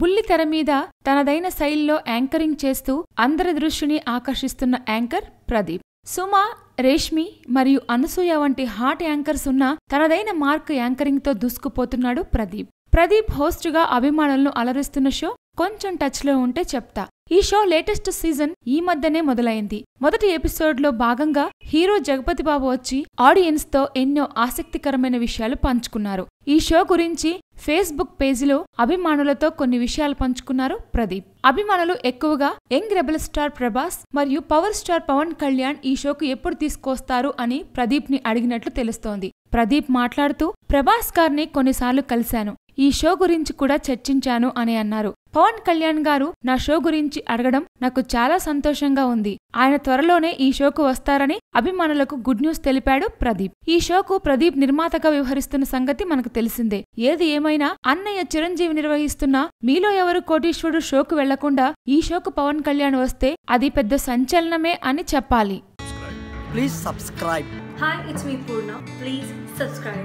బుల్లితెర మీద తనదైన శైలిలో యాంకరింగ్ చేస్తూ అందరి దృష్టిని ఆకర్షిస్తున్న యాంకర్ ప్రదీప్ సుమ రేష్మి మరియు అనసూయ వంటి హాట్ యాంకర్స్ ఉన్న తనదైన మార్క్ యాంకరింగ్తో దూసుకుపోతున్నాడు ప్రదీప్ ప్రదీప్ హోస్టుగా అభిమానులను అలరిస్తున్న షో కొంచెం టచ్లో ఉంటే చెప్తా ఈ షో లేటెస్ట్ సీజన్ ఈ మధ్యనే మొదలైంది మొదటి ఎపిసోడ్లో భాగంగా హీరో జగపతి బాబు వచ్చి ఆడియన్స్తో ఎన్నో ఆసక్తికరమైన విషయాలు పంచుకున్నారు ఈ షో గురించి ఫేస్బుక్ పేజీలో అభిమానులతో కొన్ని విషయాలు పంచుకున్నారు ప్రదీప్ అభిమానులు ఎక్కువగా యంగ్ రెబల్ స్టార్ ప్రభాస్ మరియు పవర్ స్టార్ పవన్ కళ్యాణ్ ఈ షోకు ఎప్పుడు తీసుకొస్తారు అని ప్రదీప్ ని అడిగినట్లు తెలుస్తోంది ప్రదీప్ మాట్లాడుతూ ప్రభాస్ గారిని కొన్నిసార్లు కలిశాను ఈ షో గురించి కూడా చర్చించాను అని అన్నారు పవన్ కళ్యాణ్ గారు నా షో గురించి అడగడం నాకు చాలా సంతోషంగా ఉంది ఆయన త్వరలోనే ఈ షోకు వస్తారని అభిమానులకు గుడ్ న్యూస్ తెలిపాడు ప్రదీప్ ఈ షోకు ప్రదీప్ నిర్మాతగా వ్యవహరిస్తున్న సంగతి మనకు తెలిసిందే ఏది ఏమైనా అన్నయ్య చిరంజీవి నిర్వహిస్తున్న మీలో ఎవరు కోటీశ్వరుడు షోకు వెళ్లకుండా ఈ షోకు పవన్ కళ్యాణ్ వస్తే అది పెద్ద సంచలనమే అని చెప్పాలి హాయ్ ప్లీజ్